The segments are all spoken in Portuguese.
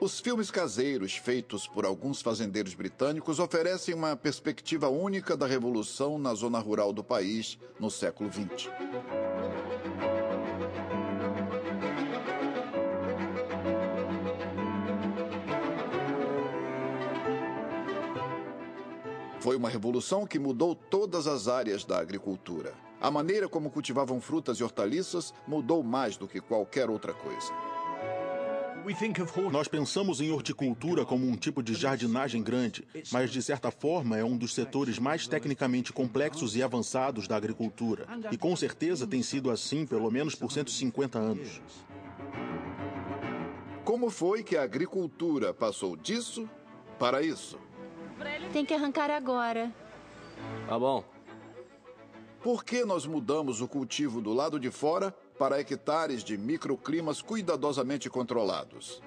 Os filmes caseiros feitos por alguns fazendeiros britânicos oferecem uma perspectiva única da revolução na zona rural do país no século XX. Foi uma revolução que mudou todas as áreas da agricultura. A maneira como cultivavam frutas e hortaliças mudou mais do que qualquer outra coisa. Nós pensamos em horticultura como um tipo de jardinagem grande, mas de certa forma é um dos setores mais tecnicamente complexos e avançados da agricultura. E com certeza tem sido assim pelo menos por 150 anos. Como foi que a agricultura passou disso para isso? Tem que arrancar agora. Tá bom por que nós mudamos o cultivo do lado de fora para hectares de microclimas cuidadosamente controlados?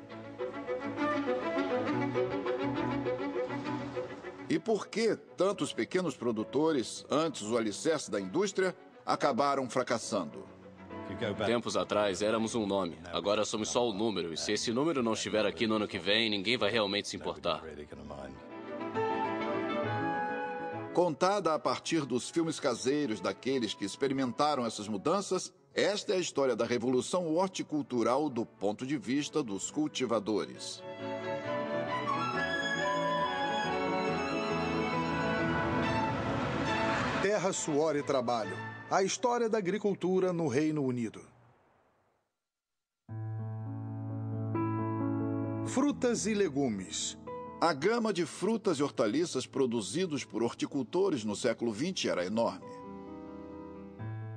E por que tantos pequenos produtores, antes o alicerce da indústria, acabaram fracassando? É Tempos atrás éramos um nome, agora somos só o número, e se esse número não estiver aqui no ano que vem, ninguém vai realmente se importar. Contada a partir dos filmes caseiros daqueles que experimentaram essas mudanças, esta é a história da revolução horticultural do ponto de vista dos cultivadores. Terra, Suor e Trabalho A história da agricultura no Reino Unido. Frutas e legumes a gama de frutas e hortaliças produzidos por horticultores no século XX era enorme.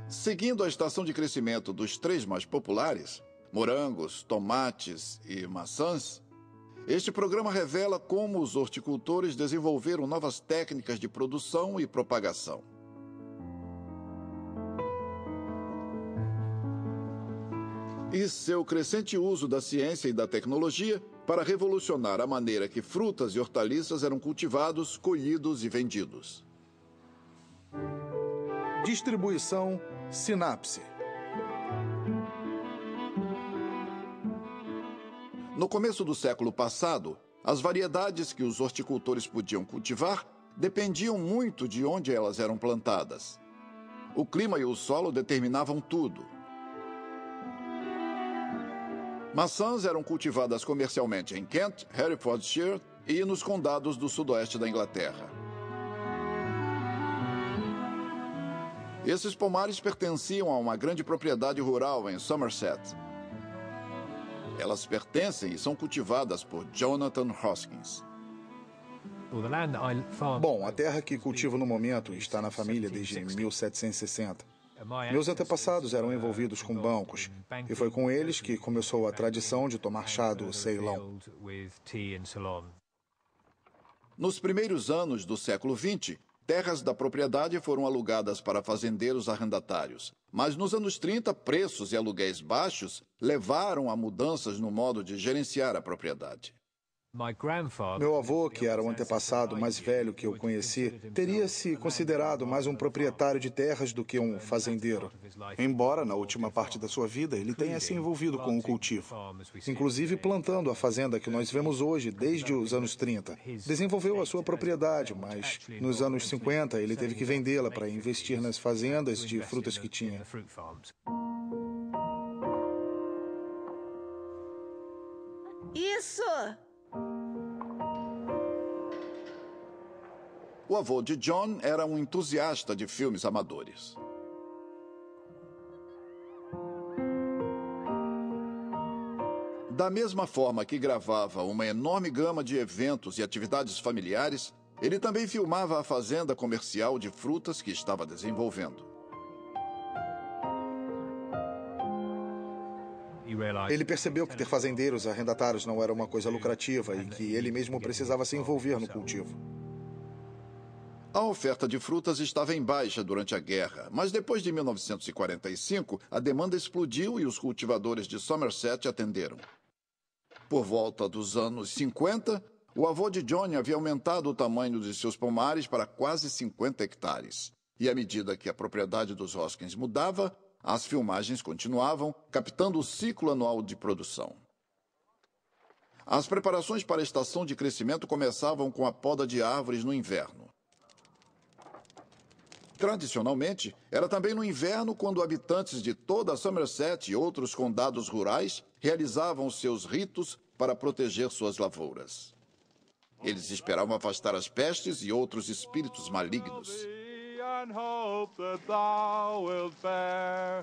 Seguindo a estação de crescimento dos três mais populares, morangos, tomates e maçãs, este programa revela como os horticultores desenvolveram novas técnicas de produção e propagação. E seu crescente uso da ciência e da tecnologia para revolucionar a maneira que frutas e hortaliças eram cultivados, colhidos e vendidos. Distribuição Sinapse No começo do século passado, as variedades que os horticultores podiam cultivar dependiam muito de onde elas eram plantadas. O clima e o solo determinavam tudo. Maçãs eram cultivadas comercialmente em Kent, Herefordshire e nos condados do sudoeste da Inglaterra. Esses pomares pertenciam a uma grande propriedade rural em Somerset. Elas pertencem e são cultivadas por Jonathan Hoskins. Bom, a terra que cultivo no momento está na família desde 1760. É Meus antepassados eram uh, envolvidos com bancos e foi com eles que começou a tradição de tomar chá do Ceilão. Nos primeiros anos do século XX, terras da propriedade foram alugadas para fazendeiros arrendatários. Mas nos anos 30, preços e aluguéis baixos levaram a mudanças no modo de gerenciar a propriedade. Meu avô, que era o antepassado mais velho que eu conheci, teria se considerado mais um proprietário de terras do que um fazendeiro. Embora, na última parte da sua vida, ele tenha se envolvido com o cultivo, inclusive plantando a fazenda que nós vemos hoje desde os anos 30. Desenvolveu a sua propriedade, mas nos anos 50 ele teve que vendê-la para investir nas fazendas de frutas que tinha. Isso! O avô de John era um entusiasta de filmes amadores. Da mesma forma que gravava uma enorme gama de eventos e atividades familiares, ele também filmava a fazenda comercial de frutas que estava desenvolvendo. Ele percebeu que ter fazendeiros arrendatários não era uma coisa lucrativa e que ele mesmo precisava se envolver no cultivo. A oferta de frutas estava em baixa durante a guerra, mas depois de 1945, a demanda explodiu e os cultivadores de Somerset atenderam. Por volta dos anos 50, o avô de Johnny havia aumentado o tamanho de seus pomares para quase 50 hectares. E à medida que a propriedade dos Hoskins mudava, as filmagens continuavam, captando o ciclo anual de produção. As preparações para a estação de crescimento começavam com a poda de árvores no inverno. Tradicionalmente, era também no inverno quando habitantes de toda Somerset e outros condados rurais realizavam seus ritos para proteger suas lavouras. Eles esperavam afastar as pestes e outros espíritos malignos and hope that thou wilt bear.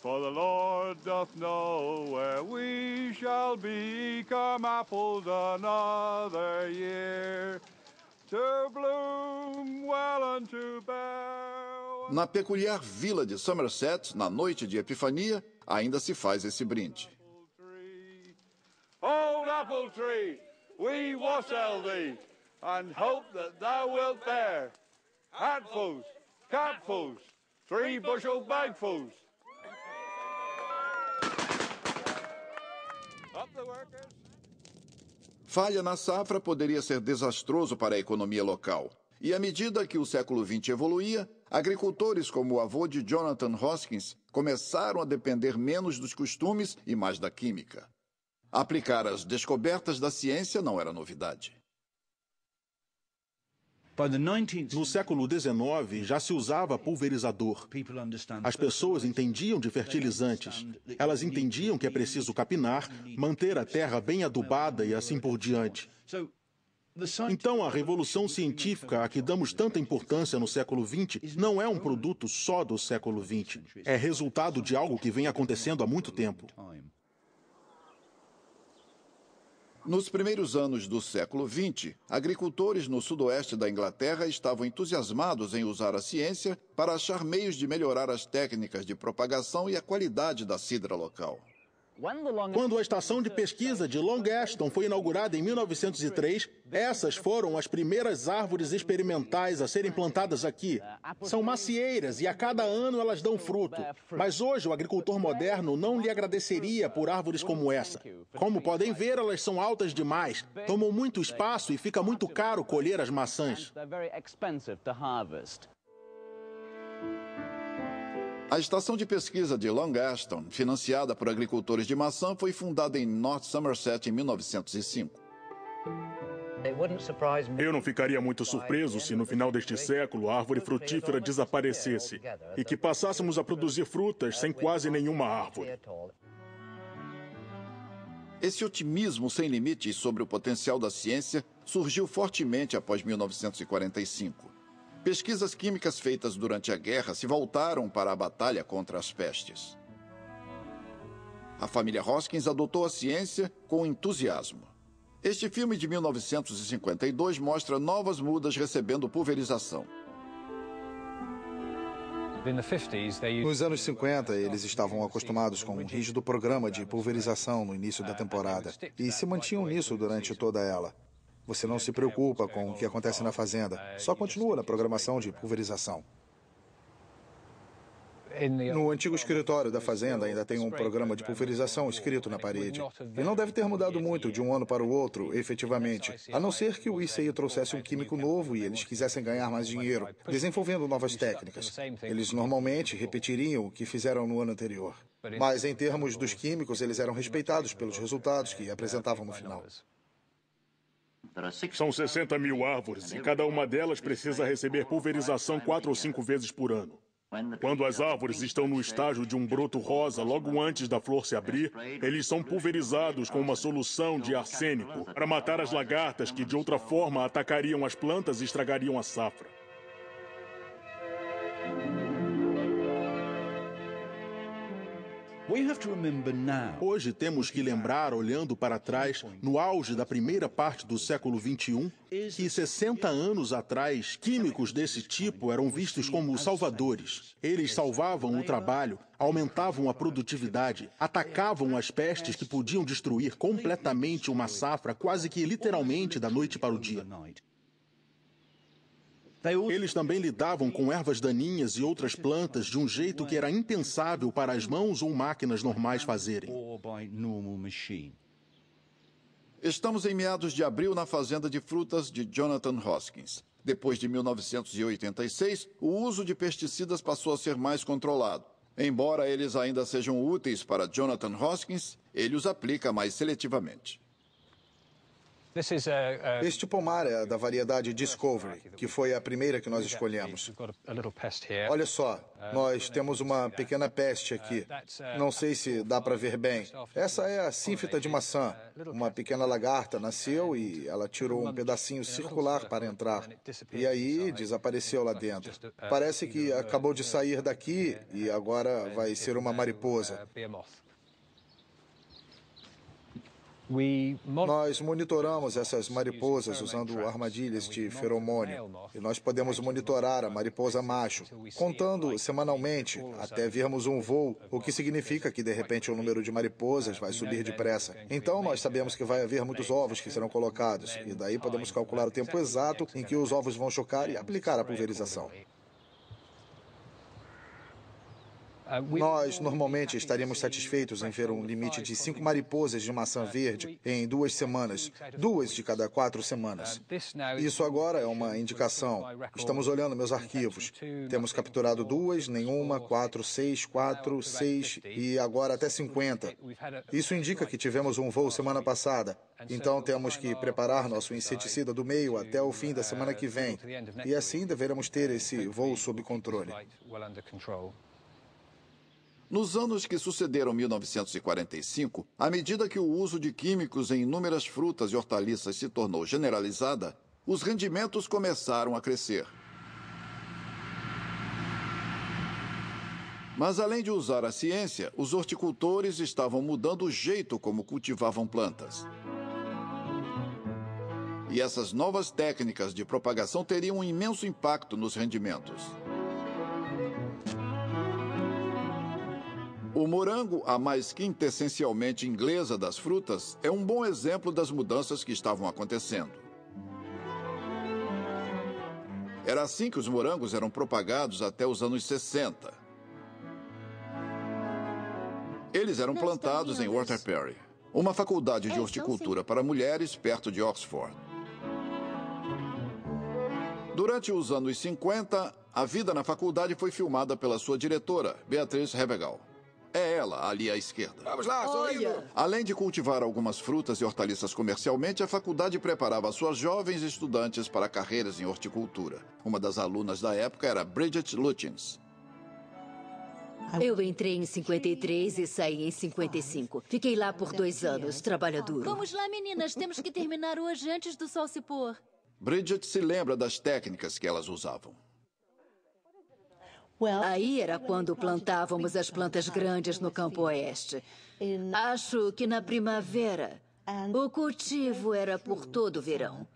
For the Lord doth know where we shall be come apples another year. To bloom well and to bear. Na peculiar vila de Somerset, na noite de Epifania, ainda se faz esse brinde. Old apple tree, we wassail thee, and hope that thou wilt bear. Apples copfuls, three bushel bagfuls. Up the workers. Falha na safra poderia ser desastroso para a economia local. E à medida que o século XX evoluía, agricultores como o avô de Jonathan Hoskins começaram a depender menos dos costumes e mais da química. Aplicar as descobertas da ciência não era novidade. No século XIX, já se usava pulverizador. As pessoas entendiam de fertilizantes. Elas entendiam que é preciso capinar, manter a terra bem adubada e assim por diante. Então, a revolução científica a que damos tanta importância no século XX não é um produto só do século XX. É resultado de algo que vem acontecendo há muito tempo. Nos primeiros anos do século XX, agricultores no sudoeste da Inglaterra estavam entusiasmados em usar a ciência para achar meios de melhorar as técnicas de propagação e a qualidade da cidra local. Quando a estação de pesquisa de Long Ashton foi inaugurada em 1903, essas foram as primeiras árvores experimentais a serem plantadas aqui. São macieiras e a cada ano elas dão fruto. Mas hoje o agricultor moderno não lhe agradeceria por árvores como essa. Como podem ver, elas são altas demais, tomam muito espaço e fica muito caro colher as maçãs. A estação de pesquisa de Long Ashton, financiada por agricultores de maçã, foi fundada em North Somerset em 1905. Eu não ficaria muito surpreso se no final deste século a árvore frutífera desaparecesse e que passássemos a produzir frutas sem quase nenhuma árvore. Esse otimismo sem limites sobre o potencial da ciência surgiu fortemente após 1945. Pesquisas químicas feitas durante a guerra se voltaram para a batalha contra as pestes. A família Hoskins adotou a ciência com entusiasmo. Este filme de 1952 mostra novas mudas recebendo pulverização. Nos anos 50, eles estavam acostumados com um rígido programa de pulverização no início da temporada e se mantinham nisso durante toda ela. Você não é, se é, preocupa é, com o que acontece na fazenda, só continua na programação de pulverização. Né, no antigo escritório da fazenda ainda tem um programa né, de pulverização escrito na parede. E não deve ter mudado muito de um ano para o outro, efetivamente, a não ser que o ICI trouxesse um químico novo e eles quisessem ganhar mais dinheiro, desenvolvendo novas técnicas. Eles normalmente repetiriam o que fizeram no ano anterior. Mas em termos dos químicos, eles eram respeitados pelos resultados que apresentavam no final. São 60 mil árvores e cada uma delas precisa receber pulverização quatro ou cinco vezes por ano. Quando as árvores estão no estágio de um broto rosa, logo antes da flor se abrir, eles são pulverizados com uma solução de arsênico para matar as lagartas que, de outra forma, atacariam as plantas e estragariam a safra. Hoje temos que lembrar, olhando para trás, no auge da primeira parte do século XXI, que 60 anos atrás, químicos desse tipo eram vistos como salvadores. Eles salvavam o trabalho, aumentavam a produtividade, atacavam as pestes que podiam destruir completamente uma safra quase que literalmente da noite para o dia. Tá, eles também lidavam com ervas daninhas e outras plantas de um jeito que era impensável para as mãos ou máquinas normais fazerem. Estamos em meados de abril na fazenda de frutas de Jonathan Hoskins. Depois de 1986, o uso de pesticidas passou a ser mais controlado. Embora eles ainda sejam úteis para Jonathan Hoskins, ele os aplica mais seletivamente. Este pomar é da variedade Discovery, que foi a primeira que nós escolhemos. Olha só, uh, nós temos uma pequena peste uh, aqui. Uh, Não sei se dá para ver bem. Essa é a sínfita de maçã. Uma pequena lagarta nasceu e ela tirou um pedacinho circular para entrar. E aí desapareceu lá dentro. Parece que acabou de sair daqui e agora vai ser uma mariposa. Nós monitoramos essas mariposas usando armadilhas de feromônio e nós podemos monitorar a mariposa macho, contando semanalmente até vermos um voo, o que significa que de repente o número de mariposas vai subir depressa. Então nós sabemos que vai haver muitos ovos que serão colocados e daí podemos calcular o tempo exato em que os ovos vão chocar e aplicar a pulverização. Nós normalmente estaríamos satisfeitos em ver um limite de cinco mariposas de maçã verde em duas semanas, duas de cada quatro semanas. Isso agora é uma indicação. Estamos olhando meus arquivos. Temos capturado duas, nenhuma, quatro, seis, quatro, seis e agora até 50. Isso indica que tivemos um voo semana passada. Então temos que preparar nosso inseticida do meio até o fim da semana que vem. E assim deveremos ter esse voo sob controle. Nos anos que sucederam 1945, à medida que o uso de químicos em inúmeras frutas e hortaliças se tornou generalizada, os rendimentos começaram a crescer. Mas além de usar a ciência, os horticultores estavam mudando o jeito como cultivavam plantas. E essas novas técnicas de propagação teriam um imenso impacto nos rendimentos. O morango, a mais quintessencialmente inglesa das frutas, é um bom exemplo das mudanças que estavam acontecendo. Era assim que os morangos eram propagados até os anos 60. Eles eram plantados em Waterbury, uma faculdade de é, então horticultura para mulheres perto de Oxford. Durante os anos 50, a vida na faculdade foi filmada pela sua diretora, Beatriz Hebegal. É ela, ali à esquerda. Vamos lá, sorrindo. Além de cultivar algumas frutas e hortaliças comercialmente, a faculdade preparava suas jovens estudantes para carreiras em horticultura. Uma das alunas da época era Bridget Lutins. Eu entrei em 53 e saí em 55. Fiquei lá por dois anos, trabalho duro. Vamos lá, meninas, temos que terminar hoje antes do sol se pôr. Bridget se lembra das técnicas que elas usavam. Aí era quando plantávamos as plantas grandes no campo oeste. Acho que na primavera, o cultivo era por todo o verão.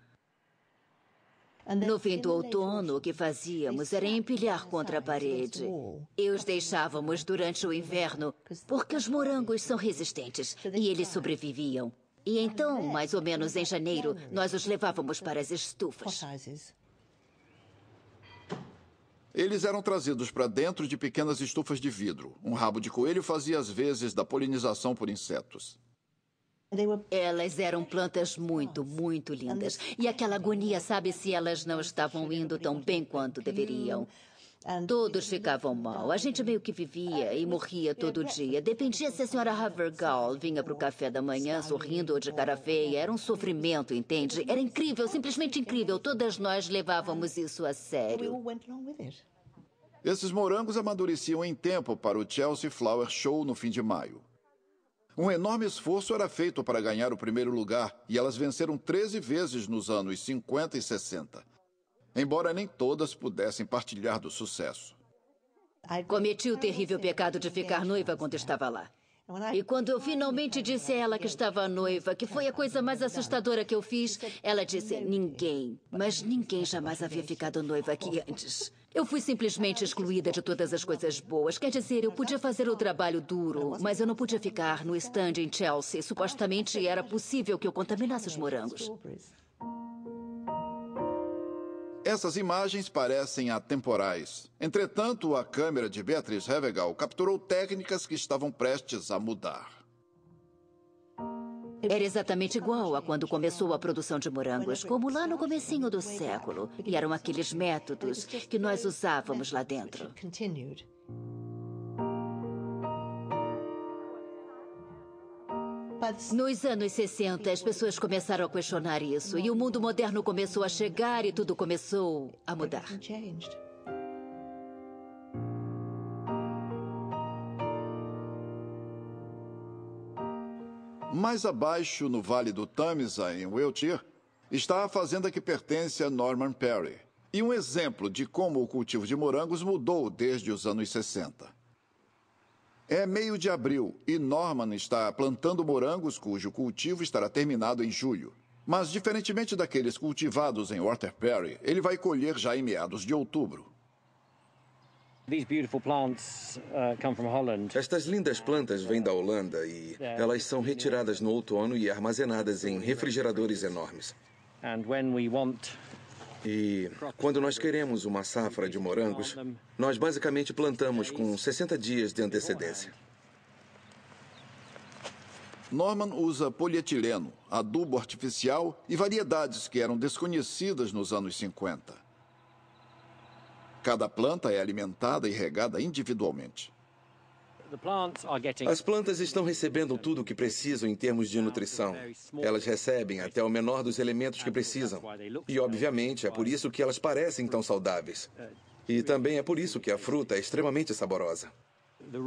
No fim do outono, o que fazíamos era empilhar contra a parede. E os deixávamos durante o inverno, porque os morangos são resistentes e eles sobreviviam. E então, mais ou menos em janeiro, nós os levávamos para as estufas. Eles eram trazidos para dentro de pequenas estufas de vidro. Um rabo de coelho fazia as vezes da polinização por insetos. Elas eram plantas muito, muito lindas. E aquela agonia, sabe, se elas não estavam indo tão bem quanto deveriam. Todos ficavam mal. A gente meio que vivia e morria todo dia. Dependia se a senhora Havergal vinha para o café da manhã sorrindo ou de cara feia. Era um sofrimento, entende? Era incrível, simplesmente incrível. Todas nós levávamos isso a sério. Esses morangos amadureciam em tempo para o Chelsea Flower Show no fim de maio. Um enorme esforço era feito para ganhar o primeiro lugar e elas venceram 13 vezes nos anos 50 e 60 embora nem todas pudessem partilhar do sucesso. Cometi o terrível pecado de ficar noiva quando estava lá. E quando eu finalmente disse a ela que estava noiva, que foi a coisa mais assustadora que eu fiz, ela disse: ninguém, mas ninguém jamais havia ficado noiva aqui antes. Eu fui simplesmente excluída de todas as coisas boas. Quer dizer, eu podia fazer o trabalho duro, mas eu não podia ficar no stand em Chelsea. Supostamente era possível que eu contaminasse os morangos. Essas imagens parecem atemporais. Entretanto, a câmera de Beatriz Hevegal capturou técnicas que estavam prestes a mudar. Era exatamente igual a quando começou a produção de morangos, como lá no comecinho do século. E eram aqueles métodos que nós usávamos lá dentro. Nos anos 60, as pessoas começaram a questionar isso e o mundo moderno começou a chegar e tudo começou a mudar. Mais abaixo, no Vale do Tamisa, em Wiltshire, está a fazenda que pertence a Norman Perry. E um exemplo de como o cultivo de morangos mudou desde os anos 60. É meio de abril e Norman está plantando morangos cujo cultivo estará terminado em julho. Mas, diferentemente daqueles cultivados em Waterbury, ele vai colher já em meados de outubro. Uh, Estas lindas plantas vêm da Holanda e elas são retiradas no outono e armazenadas em refrigeradores enormes. E quando nós queremos uma safra de morangos, nós basicamente plantamos com 60 dias de antecedência. Norman usa polietileno, adubo artificial e variedades que eram desconhecidas nos anos 50. Cada planta é alimentada e regada individualmente. As plantas estão recebendo tudo o que precisam em termos de nutrição. Elas recebem até o menor dos elementos que precisam. E, obviamente, é por isso que elas parecem tão saudáveis. E também é por isso que a fruta é extremamente saborosa.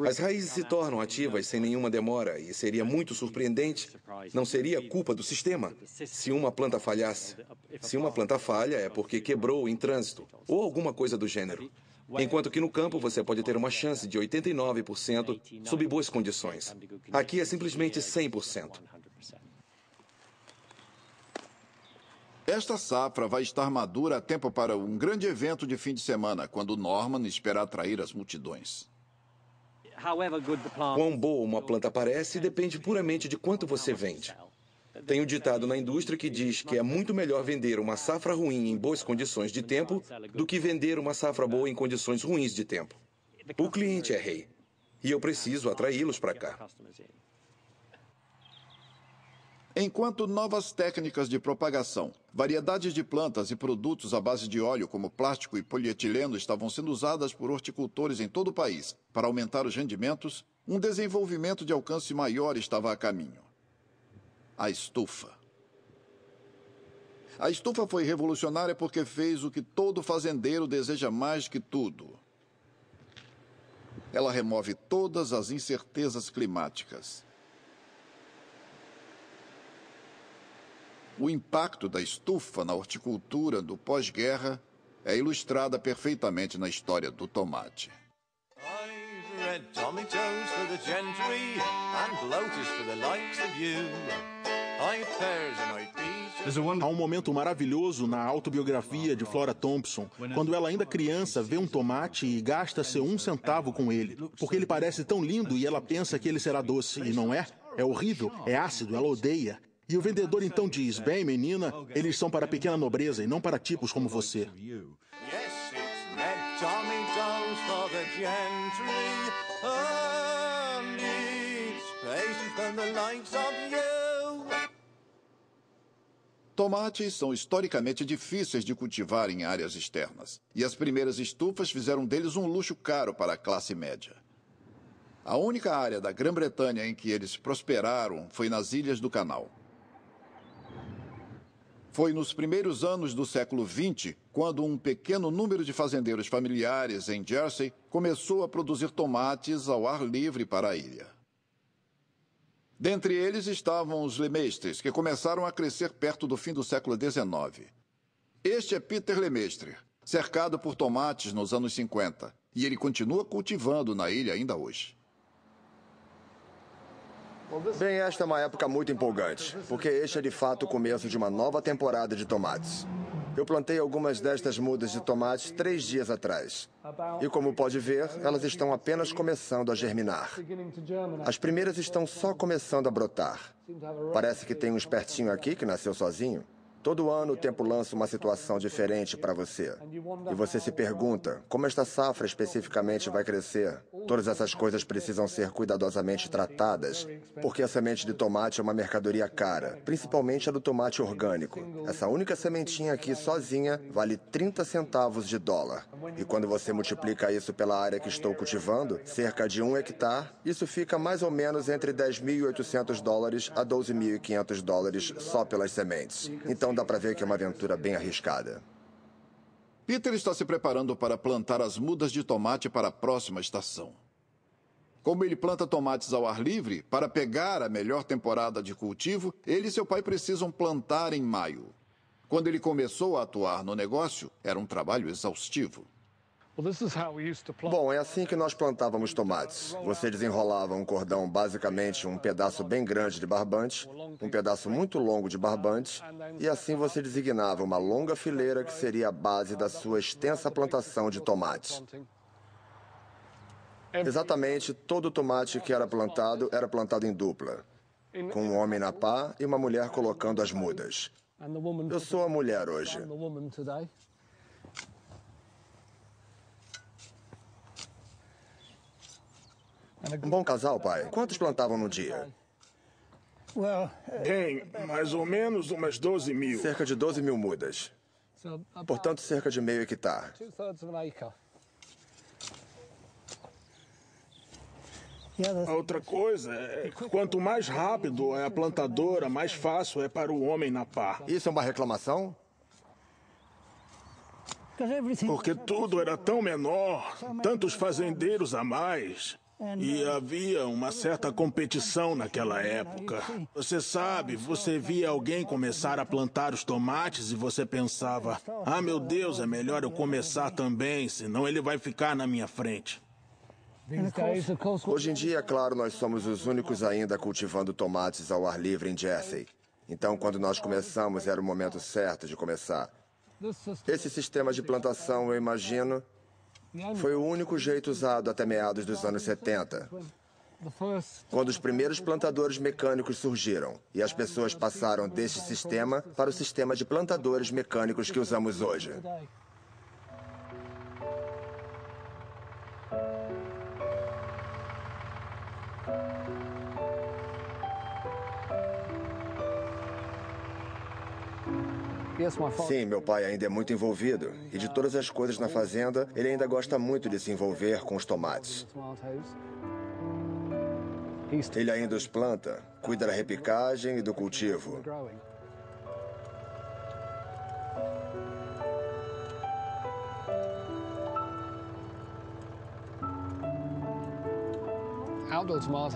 As raízes se tornam ativas sem nenhuma demora e seria muito surpreendente. Não seria culpa do sistema se uma planta falhasse. Se uma planta falha, é porque quebrou em trânsito ou alguma coisa do gênero. Enquanto que no campo você pode ter uma chance de 89% sob boas condições. Aqui é simplesmente 100%. Esta safra vai estar madura a tempo para um grande evento de fim de semana, quando Norman espera atrair as multidões. Quão boa uma planta parece depende puramente de quanto você vende. Tem um ditado na indústria que diz que é muito melhor vender uma safra ruim em boas condições de tempo do que vender uma safra boa em condições ruins de tempo. O cliente é rei. E eu preciso atraí-los para cá. Enquanto novas técnicas de propagação, variedades de plantas e produtos à base de óleo, como plástico e polietileno, estavam sendo usadas por horticultores em todo o país para aumentar os rendimentos, um desenvolvimento de alcance maior estava a caminho a estufa. A estufa foi revolucionária porque fez o que todo fazendeiro deseja mais que tudo. Ela remove todas as incertezas climáticas. O impacto da estufa na horticultura do pós-guerra é ilustrada perfeitamente na história do tomate. I've read gentry Há um momento maravilhoso na autobiografia de Flora Thompson, quando ela ainda criança vê um tomate e gasta seu um centavo com ele, porque ele parece tão lindo e ela pensa que ele será doce, e não é. É horrível, é ácido, ela odeia. E o vendedor então diz: Bem, menina, eles são para pequena nobreza e não para tipos como você. Yes, Tomates são historicamente difíceis de cultivar em áreas externas, e as primeiras estufas fizeram deles um luxo caro para a classe média. A única área da Grã-Bretanha em que eles prosperaram foi nas Ilhas do Canal. Foi nos primeiros anos do século XX quando um pequeno número de fazendeiros familiares em Jersey começou a produzir tomates ao ar livre para a ilha. Dentre eles estavam os Lemestres, que começaram a crescer perto do fim do século XIX. Este é Peter Lemestre, cercado por tomates nos anos 50, e ele continua cultivando na ilha ainda hoje. Bem, esta é uma época muito empolgante, porque este é de fato o começo de uma nova temporada de tomates. Eu plantei algumas destas mudas de tomates três dias atrás. E como pode ver, elas estão apenas começando a germinar. As primeiras estão só começando a brotar. Parece que tem um espertinho aqui que nasceu sozinho. Todo ano o tempo lança uma situação diferente para você. E você se pergunta como esta safra especificamente vai crescer. Todas essas coisas precisam ser cuidadosamente tratadas, porque a semente de tomate é uma mercadoria cara, principalmente a do tomate orgânico. Essa única sementinha aqui sozinha vale 30 centavos de dólar. E quando você multiplica isso pela área que estou cultivando, cerca de um hectare, isso fica mais ou menos entre 10.800 dólares a 12.500 dólares só pelas sementes. Então, então dá para ver que é uma aventura bem arriscada. Peter está se preparando para plantar as mudas de tomate para a próxima estação. Como ele planta tomates ao ar livre, para pegar a melhor temporada de cultivo, ele e seu pai precisam plantar em maio. Quando ele começou a atuar no negócio, era um trabalho exaustivo. Bom, é assim que nós plantávamos tomates. Você desenrolava um cordão, basicamente um pedaço bem grande de barbante, um pedaço muito longo de barbante, e assim você designava uma longa fileira que seria a base da sua extensa plantação de tomates. Exatamente, todo tomate que era plantado era plantado em dupla, com um homem na pá e uma mulher colocando as mudas. Eu sou a mulher hoje. Um bom casal, pai. Quantos plantavam no dia? Tem mais ou menos umas 12 mil. Cerca de 12 mil mudas. Portanto, cerca de meio hectare. A outra coisa é quanto mais rápido é a plantadora, mais fácil é para o homem na pá. Isso é uma reclamação? Porque tudo era tão menor, tantos fazendeiros a mais. E é, né? havia uma certa competição naquela época. Você sabe, você via alguém começar a plantar os tomates e você pensava: ah, meu Deus, é melhor eu começar também, senão ele vai ficar na minha frente. Hoje em dia, é claro, nós somos os únicos ainda cultivando tomates ao ar livre em Jersey. Então, quando nós começamos, era o momento certo de começar. Esse sistema de plantação, eu imagino, foi o único jeito usado até meados dos anos 70, quando os primeiros plantadores mecânicos surgiram e as pessoas passaram deste sistema para o sistema de plantadores mecânicos que usamos hoje. Sim, meu pai ainda é muito envolvido. E de todas as coisas na fazenda, ele ainda gosta muito de se envolver com os tomates. Ele ainda os planta, cuida da repicagem e do cultivo.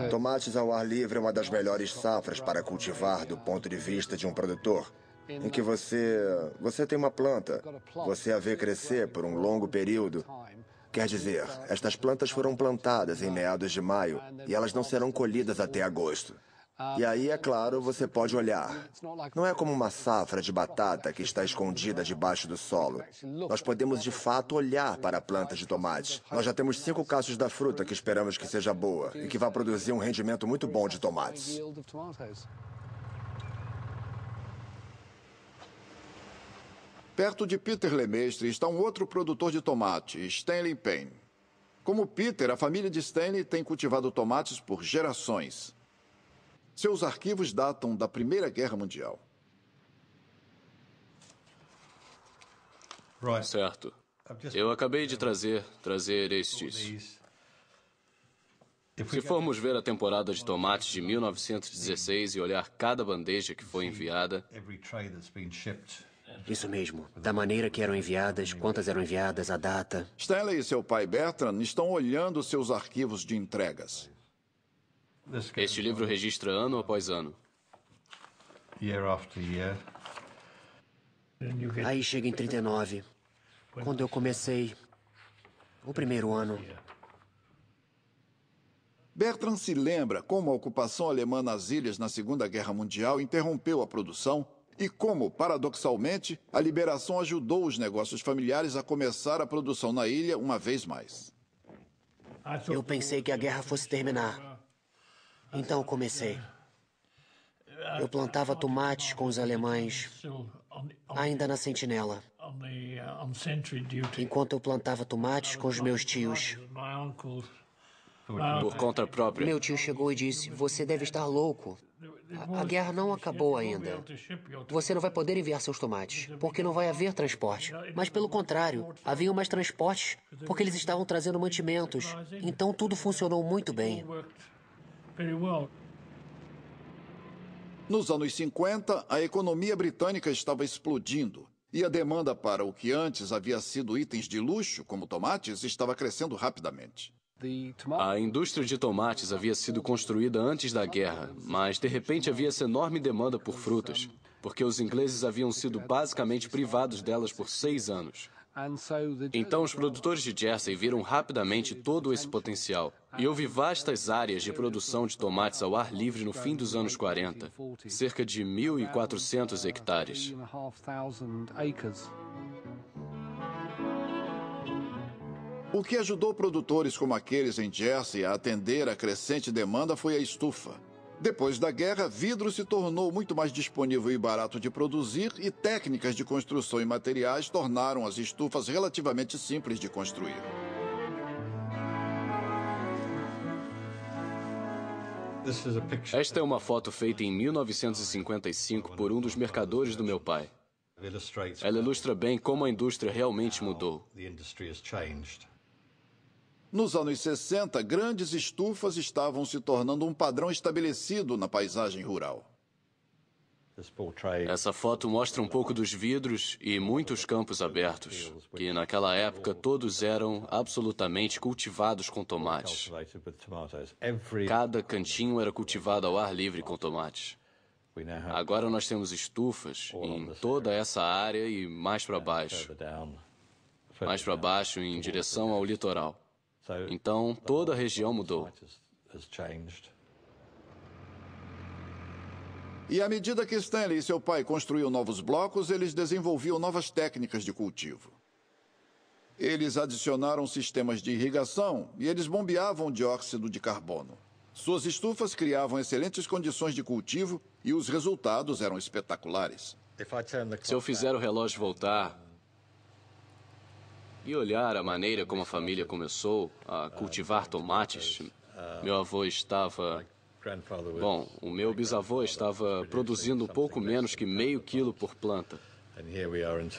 Tomates ao ar livre é uma das melhores safras para cultivar do ponto de vista de um produtor em que você você tem uma planta, você a vê crescer por um longo período. Quer dizer, estas plantas foram plantadas em meados de maio e elas não serão colhidas até agosto. E aí, é claro, você pode olhar. Não é como uma safra de batata que está escondida debaixo do solo. Nós podemos, de fato, olhar para a planta de tomate. Nós já temos cinco caços da fruta que esperamos que seja boa e que vá produzir um rendimento muito bom de tomates. Perto de Peter Lemestre está um outro produtor de tomate, Stanley Payne. Como Peter, a família de Stanley tem cultivado tomates por gerações. Seus arquivos datam da Primeira Guerra Mundial. Certo. Eu acabei de é trazer, trazer estes. Se formos ver a temporada de tomates de 1916 né? e olhar cada bandeja que foi enviada, isso mesmo. Da maneira que eram enviadas, quantas eram enviadas, a data. Stanley e seu pai Bertrand estão olhando seus arquivos de entregas. Este livro registra ano após ano. Aí chega em 39, quando eu comecei o primeiro ano. Bertrand se lembra como a ocupação alemã nas ilhas na Segunda Guerra Mundial interrompeu a produção e como, paradoxalmente, a liberação ajudou os negócios familiares a começar a produção na ilha uma vez mais. Eu pensei que a guerra fosse terminar. Então comecei. Eu plantava tomates com os alemães, ainda na sentinela. Enquanto eu plantava tomates com os meus tios. Por conta própria. Meu tio chegou e disse: Você deve estar louco. A guerra não acabou ainda. Você não vai poder enviar seus tomates, porque não vai haver transporte. Mas, pelo contrário, havia mais transportes, porque eles estavam trazendo mantimentos. Então tudo funcionou muito bem. Nos anos 50, a economia britânica estava explodindo. E a demanda para o que antes havia sido itens de luxo, como tomates, estava crescendo rapidamente. A indústria de tomates havia sido construída antes da guerra, mas de repente havia essa enorme demanda por frutas, porque os ingleses haviam sido basicamente privados delas por seis anos. Então, os produtores de Jersey viram rapidamente todo esse potencial. E houve vastas áreas de produção de tomates ao ar livre no fim dos anos 40, cerca de 1.400 hectares. O que ajudou produtores como aqueles em Jersey a atender a crescente demanda foi a estufa. Depois da guerra, vidro se tornou muito mais disponível e barato de produzir, e técnicas de construção e materiais tornaram as estufas relativamente simples de construir. Esta é uma foto feita em 1955 por um dos mercadores do meu pai. Ela ilustra bem como a indústria realmente mudou. Nos anos 60, grandes estufas estavam se tornando um padrão estabelecido na paisagem rural. Essa foto mostra um pouco dos vidros e muitos campos abertos, que naquela época todos eram absolutamente cultivados com tomates. Cada cantinho era cultivado ao ar livre com tomates. Agora nós temos estufas em toda essa área e mais para baixo. Mais para baixo, em direção ao litoral. Então, toda a região mudou. E à medida que Stanley e seu pai construíam novos blocos, eles desenvolviam novas técnicas de cultivo. Eles adicionaram sistemas de irrigação e eles bombeavam dióxido de carbono. Suas estufas criavam excelentes condições de cultivo e os resultados eram espetaculares. Se eu fizer o relógio voltar e olhar a maneira como a família começou a cultivar tomates. Meu avô estava. Bom, o meu bisavô estava produzindo pouco menos que meio quilo por planta.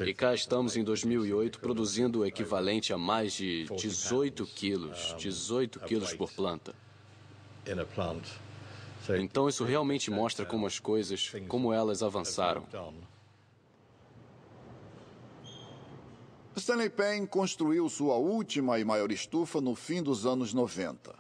E cá estamos em 2008 produzindo o equivalente a mais de 18 quilos, 18 quilos por planta. Então isso realmente mostra como as coisas, como elas avançaram. Stanley Payne construiu sua última e maior estufa no fim dos anos 90.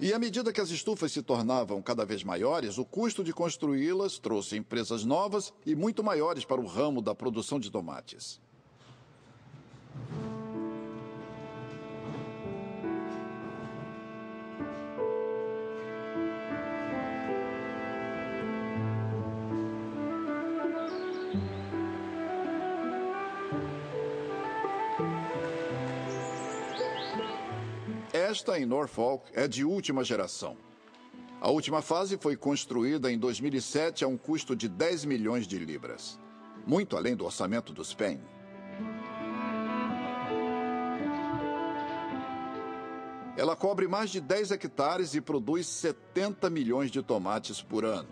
E à medida que as estufas se tornavam cada vez maiores, o custo de construí-las trouxe empresas novas e muito maiores para o ramo da produção de tomates. Esta em Norfolk é de última geração. A última fase foi construída em 2007 a um custo de 10 milhões de libras, muito além do orçamento dos PEN. Ela cobre mais de 10 hectares e produz 70 milhões de tomates por ano.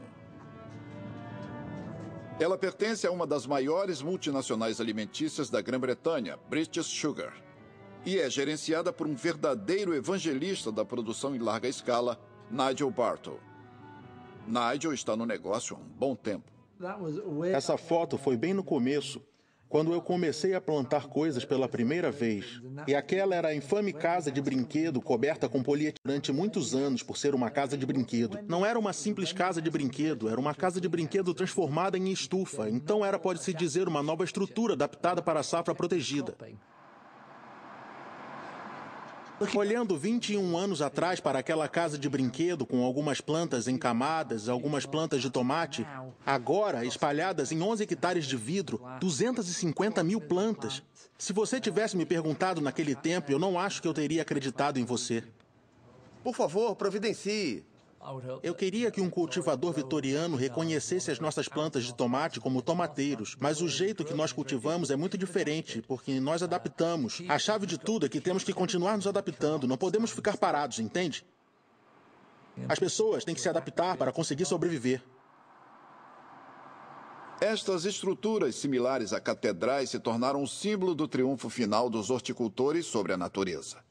Ela pertence a uma das maiores multinacionais alimentícias da Grã-Bretanha, British Sugar e é gerenciada por um verdadeiro evangelista da produção em larga escala, Nigel Bartle. Nigel está no negócio há um bom tempo. Essa foto foi bem no começo, quando eu comecei a plantar coisas pela primeira vez. E aquela era a infame casa de brinquedo coberta com polietileno durante muitos anos por ser uma casa de brinquedo. Não era uma simples casa de brinquedo, era uma casa de brinquedo transformada em estufa. Então era, pode-se dizer, uma nova estrutura adaptada para a safra protegida. Olhando 21 anos atrás para aquela casa de brinquedo com algumas plantas encamadas, algumas plantas de tomate, agora espalhadas em 11 hectares de vidro, 250 mil plantas. Se você tivesse me perguntado naquele tempo, eu não acho que eu teria acreditado em você. Por favor, providencie. Eu queria que um cultivador vitoriano reconhecesse as nossas plantas de tomate como tomateiros, mas o jeito que nós cultivamos é muito diferente, porque nós adaptamos. A chave de tudo é que temos que continuar nos adaptando, não podemos ficar parados, entende? As pessoas têm que se adaptar para conseguir sobreviver. Estas estruturas similares a catedrais se tornaram um símbolo do triunfo final dos horticultores sobre a natureza.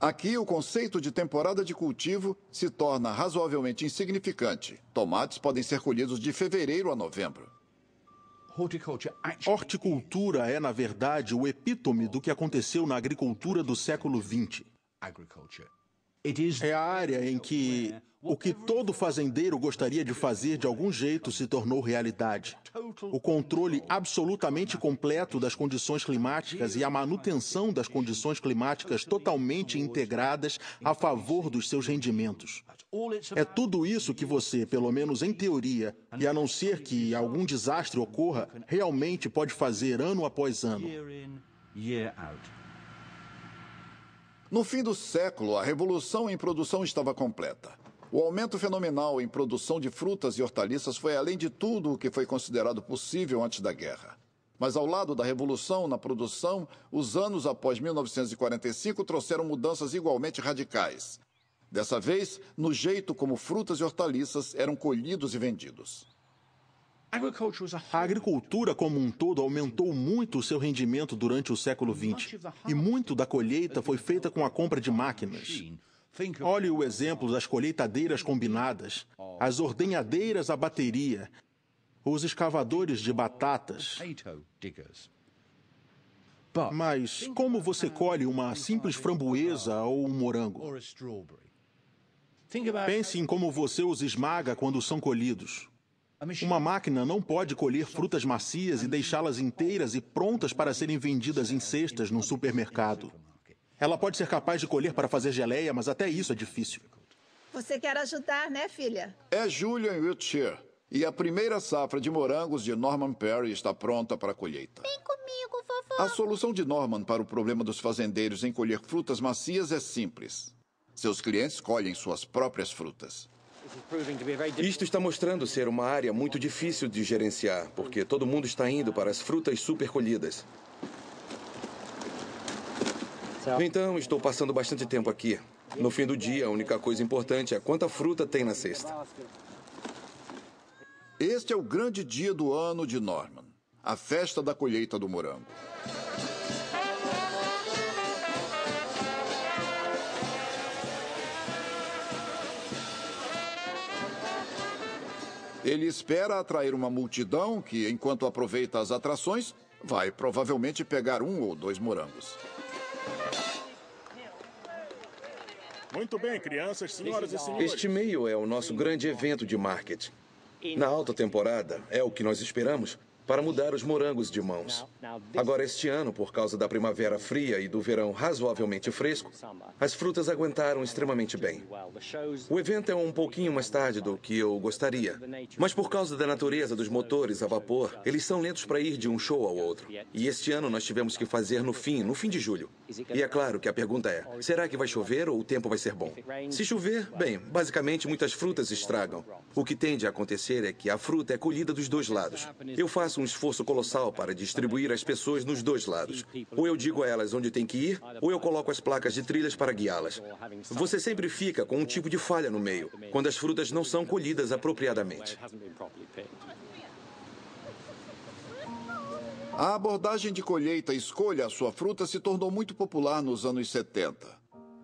Aqui, o conceito de temporada de cultivo se torna razoavelmente insignificante. Tomates podem ser colhidos de fevereiro a novembro. Horticultura é, na verdade, o epítome do que aconteceu na agricultura do século XX. É a área em que o que todo fazendeiro gostaria de fazer de algum jeito se tornou realidade. O controle absolutamente completo das condições climáticas e a manutenção das condições climáticas totalmente integradas a favor dos seus rendimentos. É tudo isso que você, pelo menos em teoria, e a não ser que algum desastre ocorra, realmente pode fazer ano após ano. No fim do século, a revolução em produção estava completa. O aumento fenomenal em produção de frutas e hortaliças foi além de tudo o que foi considerado possível antes da guerra. Mas ao lado da revolução na produção, os anos após 1945 trouxeram mudanças igualmente radicais. Dessa vez, no jeito como frutas e hortaliças eram colhidos e vendidos. A agricultura como um todo aumentou muito o seu rendimento durante o século XX, e muito da colheita foi feita com a compra de máquinas. Olhe o exemplo das colheitadeiras combinadas, as ordenhadeiras à bateria, os escavadores de batatas. Mas como você colhe uma simples framboesa ou um morango? Pense em como você os esmaga quando são colhidos. Uma máquina não pode colher frutas macias e deixá-las inteiras e prontas para serem vendidas em cestas num supermercado. Ela pode ser capaz de colher para fazer geleia, mas até isso é difícil. Você quer ajudar, né, filha? É Julia em Wiltshire. E a primeira safra de morangos de Norman Perry está pronta para a colheita. Vem comigo, vovó. A solução de Norman para o problema dos fazendeiros em colher frutas macias é simples. Seus clientes colhem suas próprias frutas. Isto está mostrando ser uma área muito difícil de gerenciar, porque todo mundo está indo para as frutas supercolhidas. Então, estou passando bastante tempo aqui. No fim do dia, a única coisa importante é quanta fruta tem na cesta. Este é o grande dia do ano de Norman a festa da colheita do morango. Ele espera atrair uma multidão que, enquanto aproveita as atrações, vai provavelmente pegar um ou dois morangos. Muito bem, crianças, senhoras e senhores. Este meio é o nosso grande evento de marketing. Na alta temporada, é o que nós esperamos, para mudar os morangos de mãos. Agora, este ano, por causa da primavera fria e do verão razoavelmente fresco, as frutas aguentaram extremamente bem. O evento é um pouquinho mais tarde do que eu gostaria, mas por causa da natureza dos motores a vapor, eles são lentos para ir de um show ao outro. E este ano nós tivemos que fazer no fim, no fim de julho. E é claro que a pergunta é: será que vai chover ou o tempo vai ser bom? Se chover, bem, basicamente muitas frutas estragam. O que tende a acontecer é que a fruta é colhida dos dois lados. Eu faço um esforço colossal para distribuir as pessoas nos dois lados. Ou eu digo a elas onde tem que ir, ou eu coloco as placas de trilhas para guiá-las. Você sempre fica com um tipo de falha no meio, quando as frutas não são colhidas apropriadamente. A abordagem de colheita e escolha a sua fruta se tornou muito popular nos anos 70.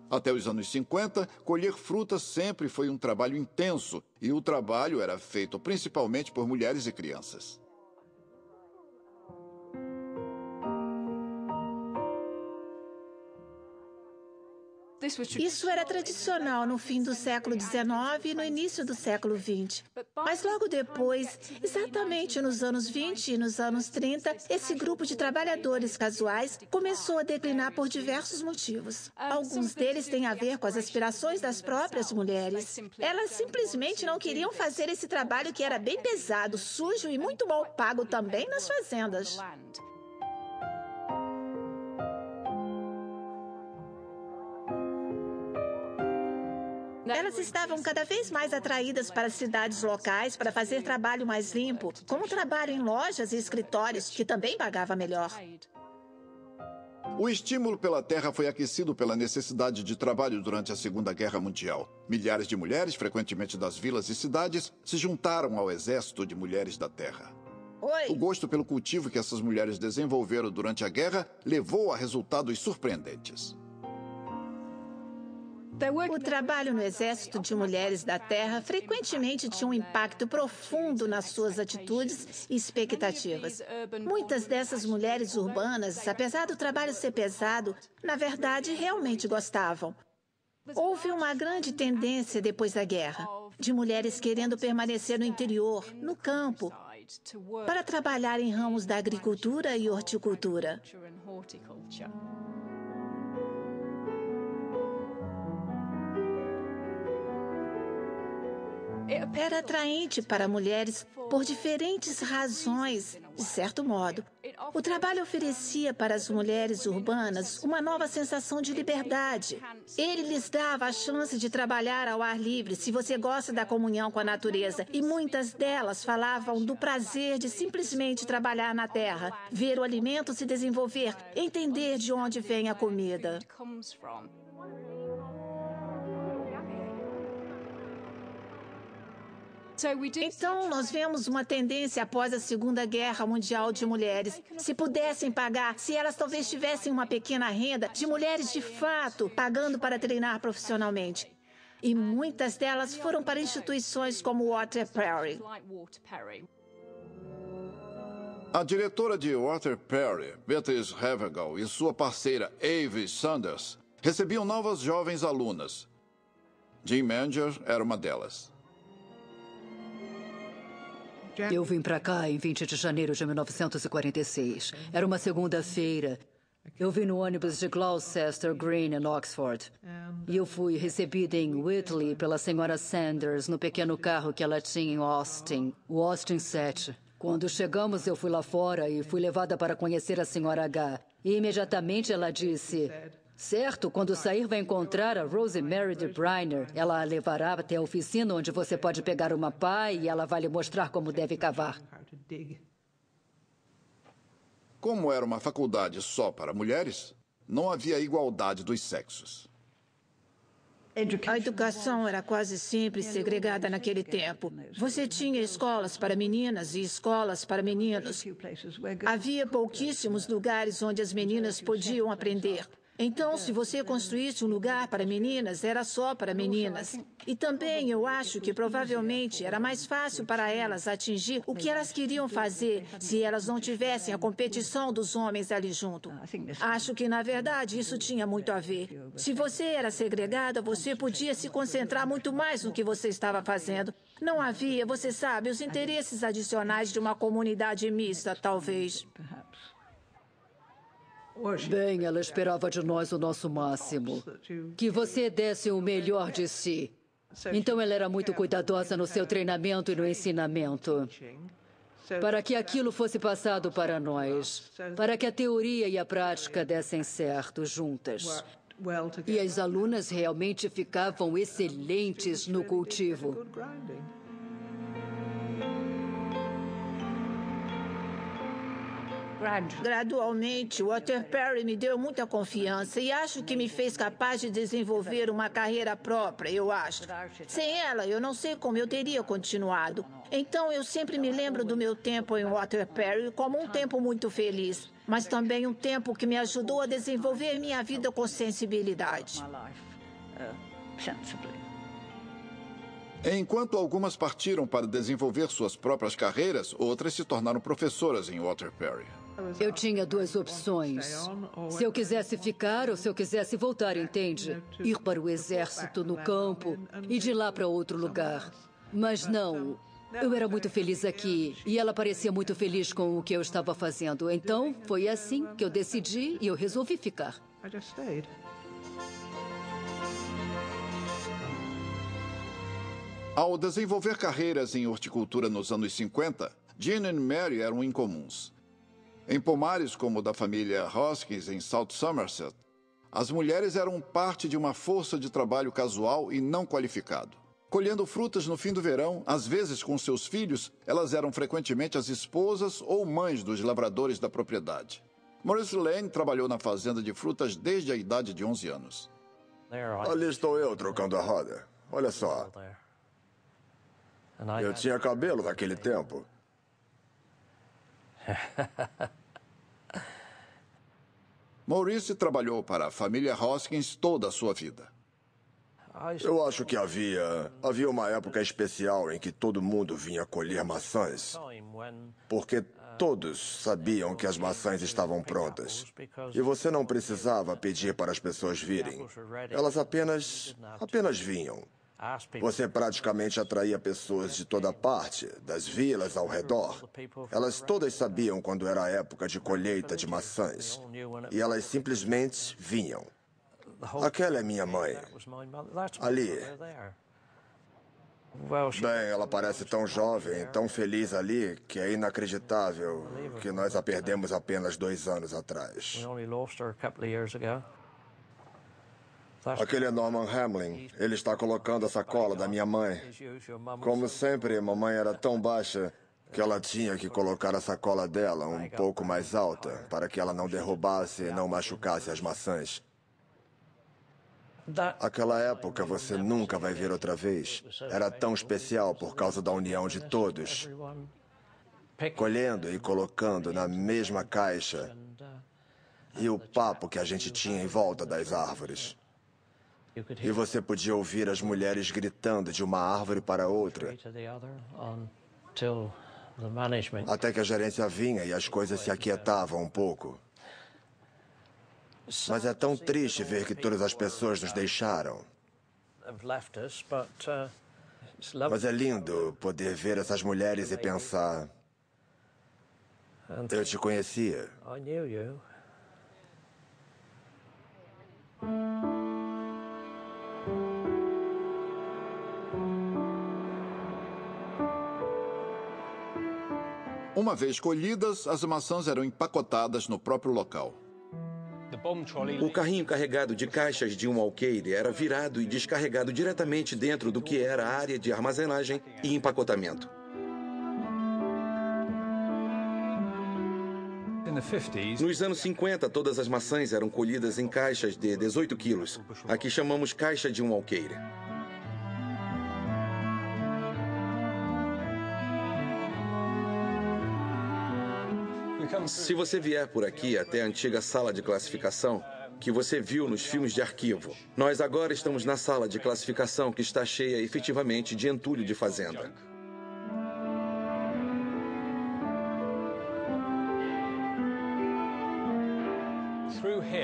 Até os anos 50, colher frutas sempre foi um trabalho intenso e o trabalho era feito principalmente por mulheres e crianças. Isso era tradicional no fim do século XIX e no início do século XX. Mas logo depois, exatamente nos anos 20 e nos anos 30, esse grupo de trabalhadores casuais começou a declinar por diversos motivos. Alguns deles têm a ver com as aspirações das próprias mulheres. Elas simplesmente não queriam fazer esse trabalho que era bem pesado, sujo e muito mal pago também nas fazendas. Elas estavam cada vez mais atraídas para cidades locais para fazer trabalho mais limpo, como trabalho em lojas e escritórios, que também pagava melhor. O estímulo pela terra foi aquecido pela necessidade de trabalho durante a Segunda Guerra Mundial. Milhares de mulheres, frequentemente das vilas e cidades, se juntaram ao Exército de Mulheres da Terra. Oi. O gosto pelo cultivo que essas mulheres desenvolveram durante a guerra levou a resultados surpreendentes. Então, o trabalho no Exército de Mulheres da Terra frequentemente tinha um impacto profundo nas suas atitudes e expectativas. Muitas dessas mulheres urbanas, apesar do trabalho ser pesado, na verdade realmente gostavam. Houve uma grande tendência depois da guerra de mulheres querendo permanecer no interior, no campo, para trabalhar em ramos da agricultura e horticultura. Era é atraente para mulheres por diferentes razões, de certo modo. O trabalho oferecia para as mulheres urbanas uma nova sensação de liberdade. Ele lhes dava a chance de trabalhar ao ar livre, se você gosta da comunhão com a natureza. E muitas delas falavam do prazer de simplesmente trabalhar na terra, ver o alimento se desenvolver, entender de onde vem a comida. Então, nós vemos uma tendência após a Segunda Guerra Mundial de mulheres. Se pudessem pagar, se elas talvez tivessem uma pequena renda, de mulheres de fato pagando para treinar profissionalmente. E muitas delas foram para instituições como Water Perry. A diretora de Water Perry, Beatrice Havergal, e sua parceira Ave Sanders recebiam novas jovens alunas. Jim Manger era uma delas. Eu vim para cá em 20 de janeiro de 1946. Era uma segunda-feira. Eu vim no ônibus de Gloucester Green, em Oxford. E eu fui recebida em Whitley pela senhora Sanders no pequeno carro que ela tinha em Austin, o Austin 7. Quando chegamos, eu fui lá fora e fui levada para conhecer a senhora H. E imediatamente ela disse: Certo, quando sair vai encontrar a Rosemary de Briner. Ela a levará até a oficina onde você pode pegar uma pá e ela vai lhe mostrar como deve cavar. Como era uma faculdade só para mulheres, não havia igualdade dos sexos. A educação era quase sempre segregada naquele tempo. Você tinha escolas para meninas e escolas para meninos. Havia pouquíssimos lugares onde as meninas podiam aprender. Então, então, se você então, construísse um lugar para meninas, era só para meninas. Assim, e também eu acho que provavelmente era mais fácil para elas atingir o que elas queriam fazer tá se elas não tivessem a né? competição dos homens ali junto. Ah, assim, acho que, na verdade, isso tinha muito a ver. Se você era segregada, tá você podia né? se concentrar muito mais no que você estava tá fazendo. Não havia, você sabe, os interesses adicionais de uma comunidade mista, talvez. Bem, ela esperava de nós o nosso máximo, que você desse o melhor de si. Então ela era muito cuidadosa no seu treinamento e no ensinamento, para que aquilo fosse passado para nós, para que a teoria e a prática dessem certo juntas. E as alunas realmente ficavam excelentes no cultivo. Gradualmente, Walter Perry me deu muita confiança e acho que me fez capaz de desenvolver uma carreira própria, eu acho. Sem ela, eu não sei como eu teria continuado. Então, eu sempre me lembro do meu tempo em Walter Perry como um tempo muito feliz, mas também um tempo que me ajudou a desenvolver minha vida com sensibilidade. Enquanto algumas partiram para desenvolver suas próprias carreiras, outras se tornaram professoras em Walter Perry. Eu tinha duas opções. Se eu quisesse ficar ou se eu quisesse voltar, entende? Ir para o exército no campo e de lá para outro lugar. Mas não. Eu era muito feliz aqui e ela parecia muito feliz com o que eu estava fazendo. Então, foi assim que eu decidi e eu resolvi ficar. Ao desenvolver carreiras em horticultura nos anos 50, Jean e Mary eram incomuns. Em pomares como o da família Hoskins, em South Somerset, as mulheres eram parte de uma força de trabalho casual e não qualificado. Colhendo frutas no fim do verão, às vezes com seus filhos, elas eram frequentemente as esposas ou mães dos lavradores da propriedade. Maurice Lane trabalhou na fazenda de frutas desde a idade de 11 anos. Ali estou eu trocando a roda. Olha só, é Eu tinha cabelo naquele tempo. Maurice trabalhou para a família Hoskins toda a sua vida. Ah, Eu é acho que havia havia uma época especial em que todo mundo vinha colher maçãs, então, porque ah, todos sabiam que as maçãs estavam prontas. E você não precisava pedir para as pessoas virem. Elas apenas apenas vinham. Você praticamente atraía pessoas de toda parte, das vilas ao redor. Elas todas sabiam quando era a época de colheita de maçãs. E elas simplesmente vinham. Aquela é minha mãe. Ali. Bem, ela parece tão jovem, tão feliz ali, que é inacreditável que nós a perdemos apenas dois anos atrás. Aquele é Norman Hamlin. Ele está colocando a sacola da minha mãe. Como sempre, mamãe era tão baixa que ela tinha que colocar a sacola dela um pouco mais alta para que ela não derrubasse e não machucasse as maçãs. Aquela época você nunca vai ver outra vez. Era tão especial por causa da união de todos. Colhendo e colocando na mesma caixa. E o papo que a gente tinha em volta das árvores. E você podia ouvir as mulheres gritando de uma árvore para outra. Até que a gerência vinha e as coisas se aquietavam um pouco. Mas é tão triste ver que todas as pessoas nos uh, deixaram. Uh, Mas é lindo poder ver essas mulheres e pensar. Eu te conhecia. Uma vez colhidas, as maçãs eram empacotadas no próprio local. O carrinho carregado de caixas de um alqueire era virado e descarregado diretamente dentro do que era a área de armazenagem e empacotamento. Nos anos 50, todas as maçãs eram colhidas em caixas de 18 quilos. Aqui chamamos caixa de um alqueire. Se você vier por aqui até a antiga sala de classificação, que você viu nos filmes de arquivo. Nós agora estamos na sala de classificação que está cheia efetivamente de entulho de fazenda.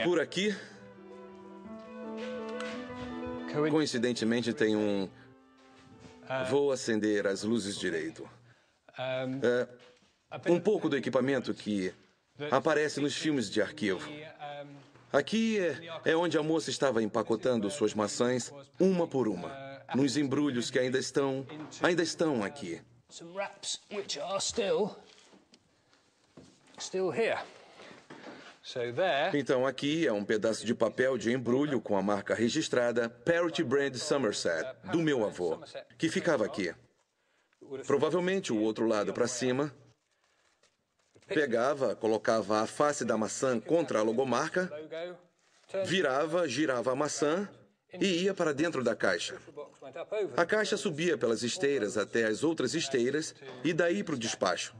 Por aqui, coincidentemente, tem um. Ah. Vou acender as luzes direito. É, um pouco do equipamento que aparece nos filmes de arquivo. Aqui é onde a moça estava empacotando suas maçãs uma por uma, nos embrulhos que ainda estão, ainda estão aqui. Então aqui é um pedaço de papel de embrulho com a marca registrada Parity Brand Somerset, do meu avô, que ficava aqui. Provavelmente o outro lado para cima Pegava, colocava a face da maçã contra a logomarca, virava, girava a maçã e ia para dentro da caixa. A caixa subia pelas esteiras até as outras esteiras e daí para o despacho.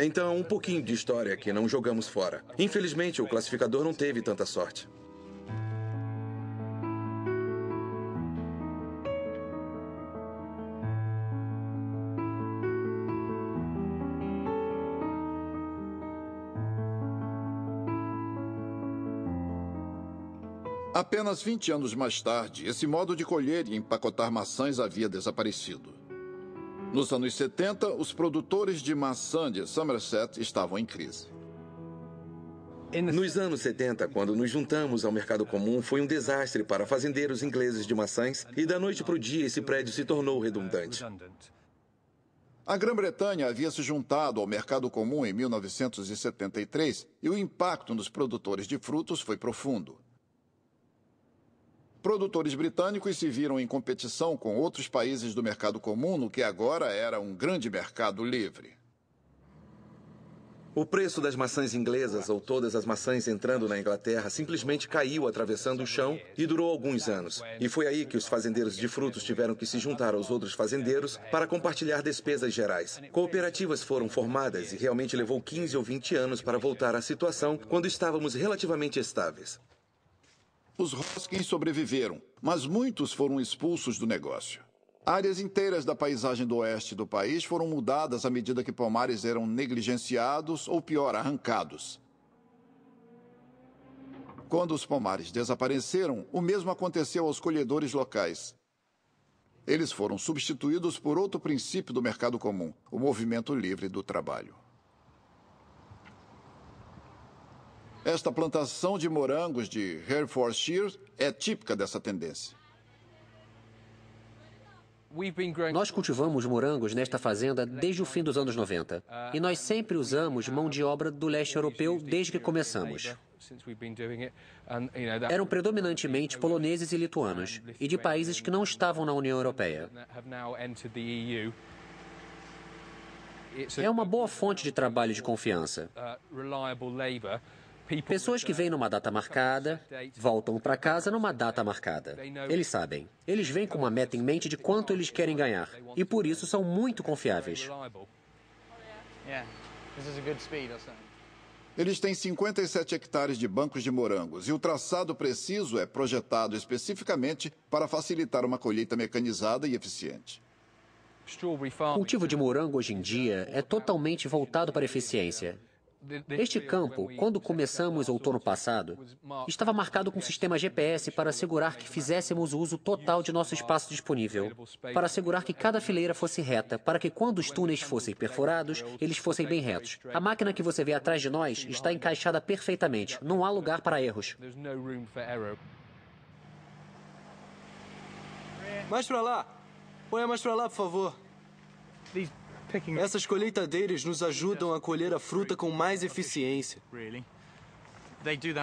Então, um pouquinho de história que não jogamos fora. Infelizmente, o classificador não teve tanta sorte. Apenas 20 anos mais tarde, esse modo de colher e empacotar maçãs havia desaparecido. Nos anos 70, os produtores de maçã de Somerset estavam em crise. Nos anos 70, quando nos juntamos ao mercado comum, foi um desastre para fazendeiros ingleses de maçãs e da noite para o dia esse prédio se tornou redundante. A Grã-Bretanha havia se juntado ao mercado comum em 1973 e o impacto nos produtores de frutos foi profundo produtores britânicos se viram em competição com outros países do mercado comum, no que agora era um grande mercado livre. O preço das maçãs inglesas, ou todas as maçãs entrando na Inglaterra, simplesmente caiu atravessando o chão e durou alguns anos. E foi aí que os fazendeiros de frutos tiveram que se juntar aos outros fazendeiros para compartilhar despesas gerais. Cooperativas foram formadas e realmente levou 15 ou 20 anos para voltar à situação quando estávamos relativamente estáveis. Os Hoskins sobreviveram, mas muitos foram expulsos do negócio. Áreas inteiras da paisagem do oeste do país foram mudadas à medida que palmares eram negligenciados ou, pior, arrancados. Quando os palmares desapareceram, o mesmo aconteceu aos colhedores locais. Eles foram substituídos por outro princípio do mercado comum, o movimento livre do trabalho. Esta plantação de morangos de Herefordshire é típica dessa tendência. Nós cultivamos morangos nesta fazenda desde o fim dos anos 90. Ah, e nós sempre usamos mão de obra do leste europeu desde que começamos. Eram predominantemente poloneses e lituanos, e de países que não estavam na União Europeia. É uma boa fonte de trabalho de confiança. Uh, Pessoas que vêm numa data marcada, voltam para casa numa data marcada. Eles sabem. Eles vêm com uma meta em mente de quanto eles querem ganhar. E por isso são muito confiáveis. Eles têm 57 hectares de bancos de morangos e o traçado preciso é projetado especificamente para facilitar uma colheita mecanizada e eficiente. O cultivo de morango hoje em dia é totalmente voltado para a eficiência. Este campo, quando começamos outono passado, estava marcado com um sistema GPS para assegurar que fizéssemos o uso total de nosso espaço disponível, para assegurar que cada fileira fosse reta, para que quando os túneis fossem perfurados, eles fossem bem retos. A máquina que você vê atrás de nós está encaixada perfeitamente, não há lugar para erros. Mais para lá! Põe mais para lá, por favor. Essas colheitadeiras nos ajudam a colher a fruta com mais eficiência.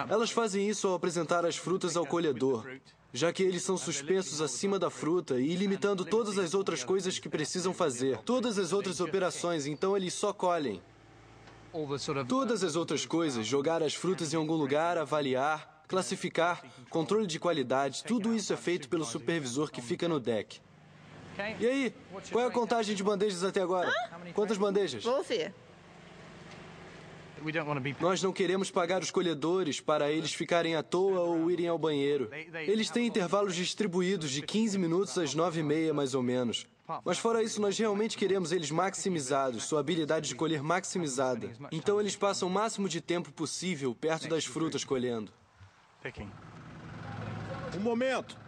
Elas fazem isso ao apresentar as frutas ao colhedor, já que eles são suspensos acima da fruta e limitando todas as outras coisas que precisam fazer, todas as outras operações, então eles só colhem. Todas as outras coisas, jogar as frutas em algum lugar, avaliar, classificar, controle de qualidade, tudo isso é feito pelo supervisor que fica no deck. E aí, qual é a contagem de bandejas até agora? Quantas bandejas? Vou ver. Nós não queremos pagar os colhedores para eles ficarem à toa ou irem ao banheiro. Eles têm intervalos distribuídos de 15 minutos às 9 e meia, mais ou menos. Mas fora isso, nós realmente queremos eles maximizados, sua habilidade de colher maximizada. Então eles passam o máximo de tempo possível perto das frutas colhendo. Um momento!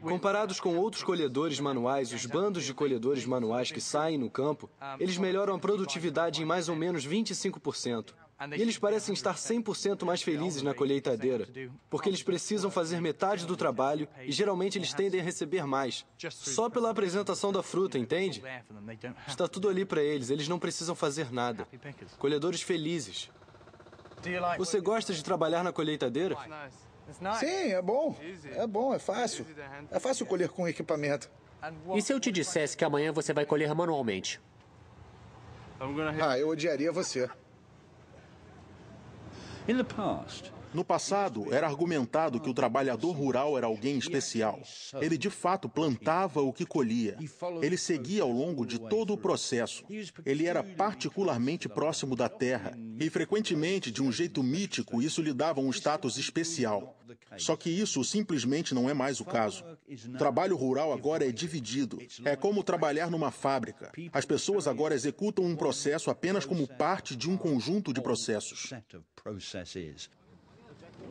Comparados com outros colhedores manuais, os bandos de colhedores manuais que saem no campo, eles melhoram a produtividade em mais ou menos 25%. E eles parecem estar 100% mais felizes na colheitadeira, porque eles precisam fazer metade do trabalho e geralmente eles tendem a receber mais, só pela apresentação da fruta, entende? Está tudo ali para eles, eles não precisam fazer nada. Colhedores felizes. Você gosta de trabalhar na colheitadeira? Sim, é bom. É bom, é fácil. É fácil colher com equipamento. E se eu te dissesse que amanhã você vai colher manualmente? Ah, eu odiaria você. In the past, no passado, era argumentado que o trabalhador rural era alguém especial. Ele de fato plantava o que colhia. Ele seguia ao longo de todo o processo. Ele era particularmente próximo da terra e frequentemente, de um jeito mítico, isso lhe dava um status especial. Só que isso simplesmente não é mais o caso. O trabalho rural agora é dividido. É como trabalhar numa fábrica. As pessoas agora executam um processo apenas como parte de um conjunto de processos.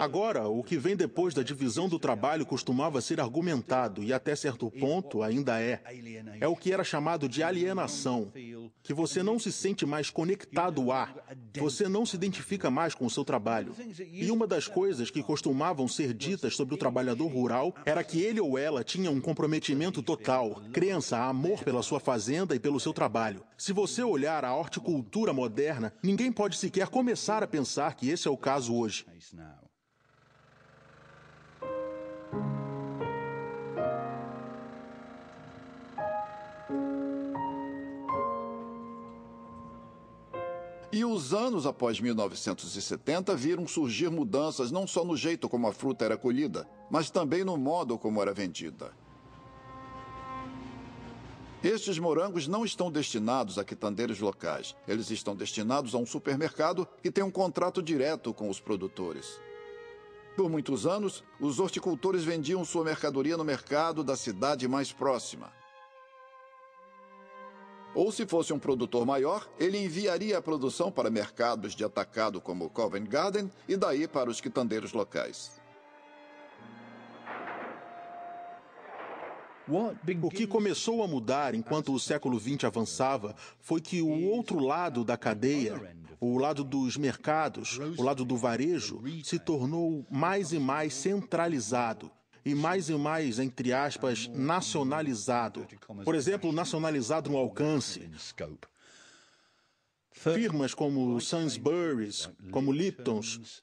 Agora, o que vem depois da divisão do trabalho costumava ser argumentado e até certo ponto ainda é. É o que era chamado de alienação, que você não se sente mais conectado a, você não se identifica mais com o seu trabalho. E uma das coisas que costumavam ser ditas sobre o trabalhador rural era que ele ou ela tinha um comprometimento total, crença, amor pela sua fazenda e pelo seu trabalho. Se você olhar a horticultura moderna, ninguém pode sequer começar a pensar que esse é o caso hoje now. E os anos após 1970 viram surgir mudanças não só no jeito como a fruta era colhida, mas também no modo como era vendida. Estes morangos não estão destinados a quitandeiros locais. Eles estão destinados a um supermercado que tem um contrato direto com os produtores. Por muitos anos, os horticultores vendiam sua mercadoria no mercado da cidade mais próxima. Ou se fosse um produtor maior, ele enviaria a produção para mercados de atacado como Covent Garden e daí para os quitandeiros locais. O que começou a mudar enquanto o século XX avançava foi que o outro lado da cadeia, o lado dos mercados, o lado do varejo, se tornou mais e mais centralizado e mais e mais, entre aspas, nacionalizado. Por exemplo, nacionalizado no alcance. Firmas como Sainsbury's, como Lipton's,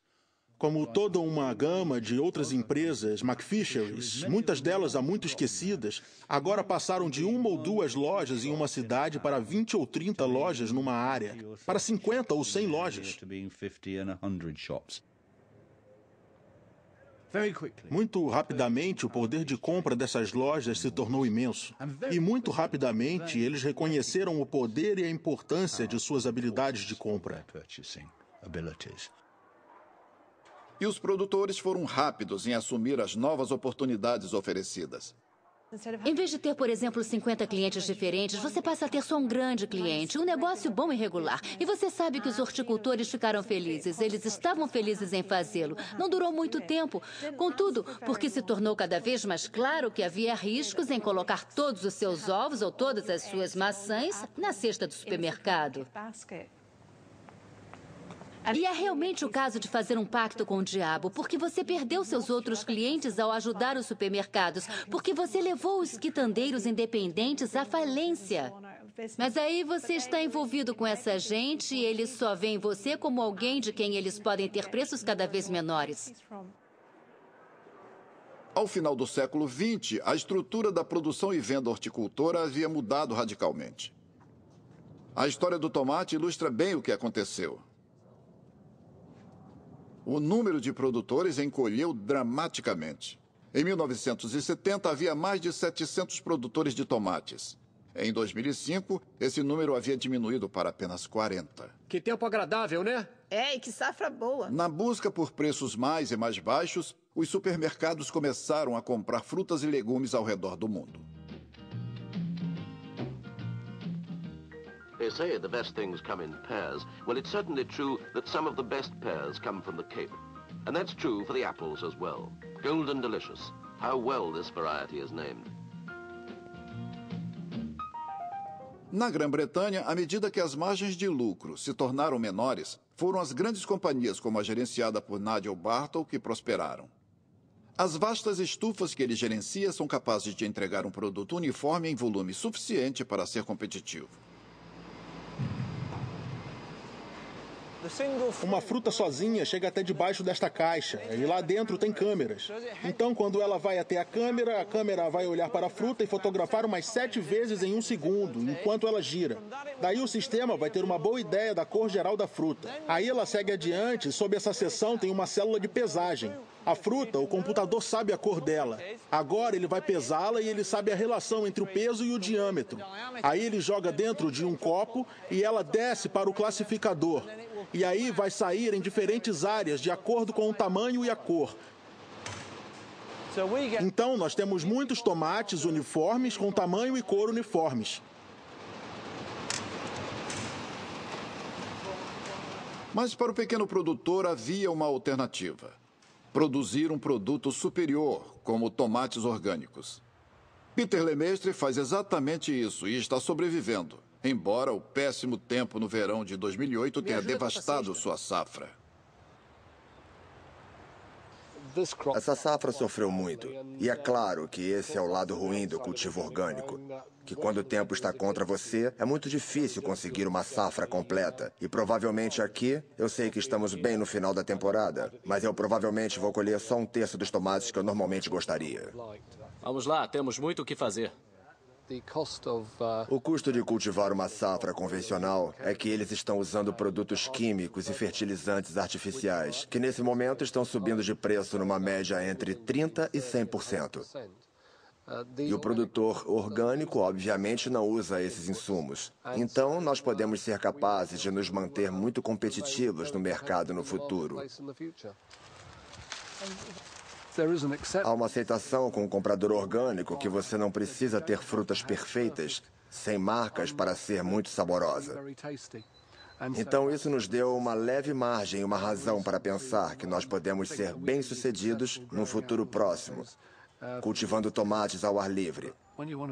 como toda uma gama de outras empresas McFisheries, muitas delas há muito esquecidas, agora passaram de uma ou duas lojas em uma cidade para 20 ou 30 lojas numa área, para 50 ou 100 lojas. Muito rapidamente, o poder de compra dessas lojas se tornou imenso. E muito rapidamente, eles reconheceram o poder e a importância de suas habilidades de compra e os produtores foram rápidos em assumir as novas oportunidades oferecidas. Em vez de ter, por exemplo, 50 clientes diferentes, você passa a ter só um grande cliente, um negócio bom e regular. E você sabe que os horticultores ficaram felizes. Eles estavam felizes em fazê-lo. Não durou muito tempo. Contudo, porque se tornou cada vez mais claro que havia riscos em colocar todos os seus ovos ou todas as suas maçãs na cesta do supermercado. E é realmente o caso de fazer um pacto com o diabo, porque você perdeu seus outros clientes ao ajudar os supermercados, porque você levou os quitandeiros independentes à falência. Mas aí você está envolvido com essa gente e eles só veem você como alguém de quem eles podem ter preços cada vez menores. Ao final do século XX, a estrutura da produção e venda horticultora havia mudado radicalmente. A história do tomate ilustra bem o que aconteceu o número de produtores encolheu dramaticamente. Em 1970, havia mais de 700 produtores de tomates. Em 2005, esse número havia diminuído para apenas 40. Que tempo agradável, né? É, e que safra boa. Na busca por preços mais e mais baixos, os supermercados começaram a comprar frutas e legumes ao redor do mundo. They say the best things come in pairs. Well, it's certainly true that some of the best pears come from the Cape. And that's true for the apples as well. Golden Delicious. How well this variety is named. Na Grã-Bretanha, à medida que as margens de lucro se tornaram menores, foram as grandes companhias como a gerenciada por Nigel Bartle que prosperaram. As vastas estufas que ele gerencia são capazes de entregar um produto uniforme em volume suficiente para ser competitivo. Uma fruta sozinha chega até debaixo desta caixa e lá dentro tem câmeras. Então, quando ela vai até a câmera, a câmera vai olhar para a fruta e fotografar umas sete vezes em um segundo, enquanto ela gira. Daí o sistema vai ter uma boa ideia da cor geral da fruta. Aí ela segue adiante, e sob essa seção tem uma célula de pesagem. A fruta, o computador sabe a cor dela. Agora ele vai pesá-la e ele sabe a relação entre o peso e o diâmetro. Aí ele joga dentro de um copo e ela desce para o classificador e aí vai sair em diferentes áreas de acordo com o tamanho e a cor. Então, nós temos muitos tomates uniformes com tamanho e cor uniformes. Mas para o pequeno produtor havia uma alternativa: produzir um produto superior, como tomates orgânicos. Peter Lemestre faz exatamente isso e está sobrevivendo embora o péssimo tempo no verão de 2008 tenha devastado sua safra. Essa safra sofreu muito, e é claro que esse é o lado ruim do cultivo orgânico, que quando o tempo está contra você, é muito difícil conseguir uma safra completa. E provavelmente aqui, eu sei que estamos bem no final da temporada, mas eu provavelmente vou colher só um terço dos tomates que eu normalmente gostaria. Vamos lá, temos muito o que fazer. Uh, o custo de cultivar uma safra convencional é que eles estão usando produtos químicos e fertilizantes artificiais, que nesse momento estão subindo de preço numa média entre 30% e 100%. Uh, e o produtor orgânico, obviamente, não usa esses insumos. Então, nós podemos ser capazes de nos manter muito competitivos no mercado no futuro. Há uma aceitação com o comprador orgânico que você não precisa ter frutas perfeitas, sem marcas, para ser muito saborosa. Então, isso nos deu uma leve margem, uma razão para pensar que nós podemos ser bem-sucedidos no futuro próximo, cultivando tomates ao ar livre.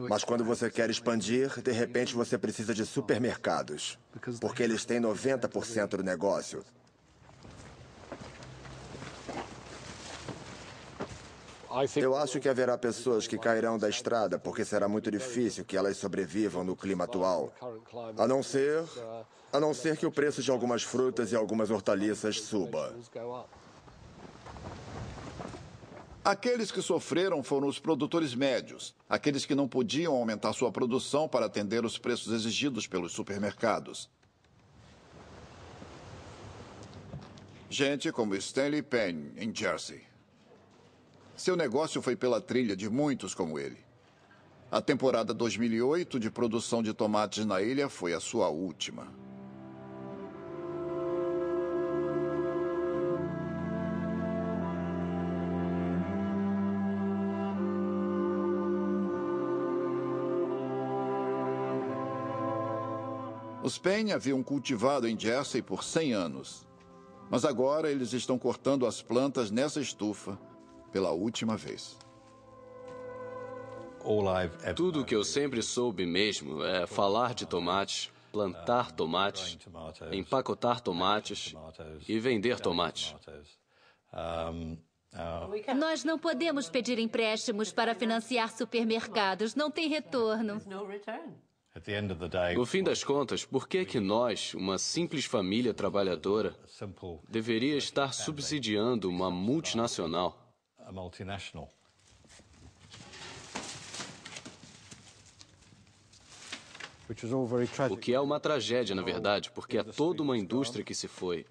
Mas quando você quer expandir, de repente você precisa de supermercados, porque eles têm 90% do negócio. Eu acho que haverá pessoas que cairão da estrada, porque será muito difícil que elas sobrevivam no clima atual. A não ser, a não ser que o preço de algumas frutas e algumas hortaliças suba. Aqueles que sofreram foram os produtores médios, aqueles que não podiam aumentar sua produção para atender os preços exigidos pelos supermercados. Gente como Stanley Penn, em Jersey. Seu negócio foi pela trilha de muitos como ele. A temporada 2008 de produção de tomates na ilha foi a sua última. Os Penha haviam cultivado em Jersey por 100 anos, mas agora eles estão cortando as plantas nessa estufa pela última vez. É Tudo o que eu sempre soube mesmo é falar de tomates, plantar é, tomates, empacotar tomates e vender tomates. Uh, nós não podemos pedir empréstimos para financiar supermercados, não tem retorno. No fim das contas, por que, que nós, uma simples família trabalhadora, deveria estar subsidiando uma multinacional? a multinational. O que é uma tragédia, na verdade, porque é toda uma indústria que se foi.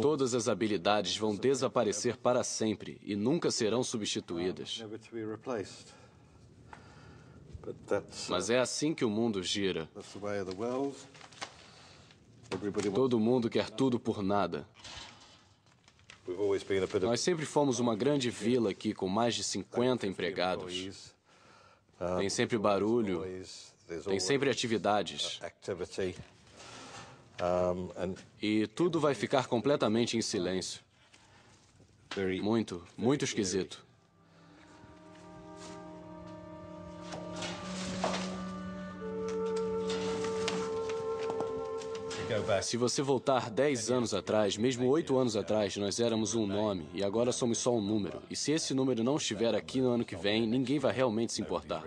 Todas as habilidades vão desaparecer para sempre e nunca serão substituídas. Mas é assim que o mundo gira. Todo mundo quer tudo por nada. Nós sempre fomos uma grande vila aqui com mais de 50 empregados. Tem sempre barulho, tem sempre atividades. Uh, e tudo vai ficar completamente em silêncio. Muito, muito esquisito. Se você voltar 10 anos atrás, mesmo 8 anos atrás, nós éramos um nome e agora somos só um número. E se esse número não estiver aqui no ano que vem, ninguém vai realmente se importar.